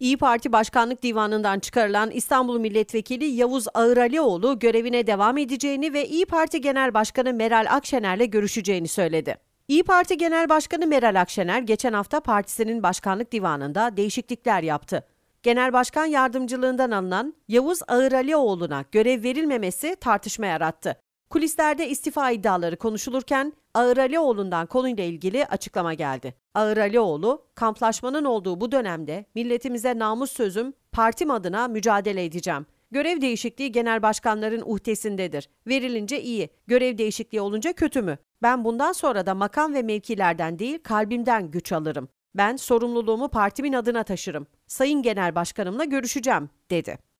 İyi Parti Başkanlık Divanı'ndan çıkarılan İstanbul Milletvekili Yavuz Ağıralioğlu görevine devam edeceğini ve İyi Parti Genel Başkanı Meral Akşener'le görüşeceğini söyledi. İyi Parti Genel Başkanı Meral Akşener geçen hafta partisinin başkanlık divanında değişiklikler yaptı. Genel Başkan yardımcılığından alınan Yavuz Ağıralioğlu'na görev verilmemesi tartışma yarattı. Kulislerde istifa iddiaları konuşulurken Ağır Alioğlu'ndan konuyla ilgili açıklama geldi. Ağır Alioğlu, kamplaşmanın olduğu bu dönemde milletimize namus sözüm, partim adına mücadele edeceğim. Görev değişikliği genel başkanların uhdesindedir. Verilince iyi, görev değişikliği olunca kötü mü? Ben bundan sonra da makam ve mevkilerden değil kalbimden güç alırım. Ben sorumluluğumu partimin adına taşırım. Sayın Genel Başkanımla görüşeceğim, dedi.